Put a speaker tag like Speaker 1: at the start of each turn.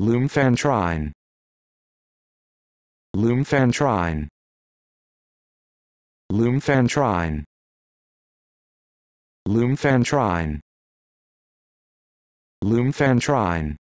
Speaker 1: Lumfantrine Lumfantrine Lumfantrine Lumfantrine Lumfantrine